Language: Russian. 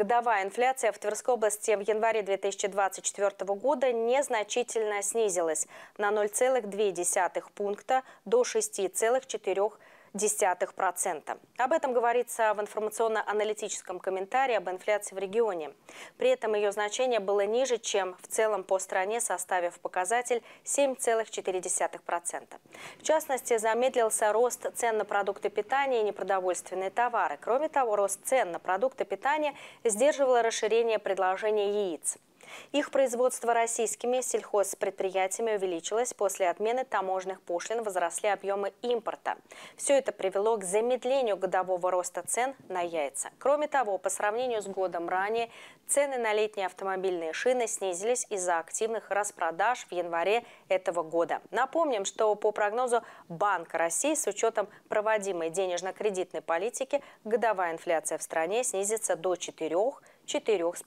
Годовая инфляция в Тверской области в январе 2024 года незначительно снизилась на 0,2 пункта до 6,4%. 0,2%. Об этом говорится в информационно-аналитическом комментарии об инфляции в регионе. При этом ее значение было ниже, чем в целом по стране, составив показатель 7,4%. В частности, замедлился рост цен на продукты питания и непродовольственные товары. Кроме того, рост цен на продукты питания сдерживало расширение предложения яиц. Их производство российскими сельхозпредприятиями увеличилось после отмены таможенных пошлин, возросли объемы импорта. Все это привело к замедлению годового роста цен на яйца. Кроме того, по сравнению с годом ранее, цены на летние автомобильные шины снизились из-за активных распродаж в январе этого года. Напомним, что по прогнозу Банка России с учетом проводимой денежно-кредитной политики годовая инфляция в стране снизится до 4-4,5%.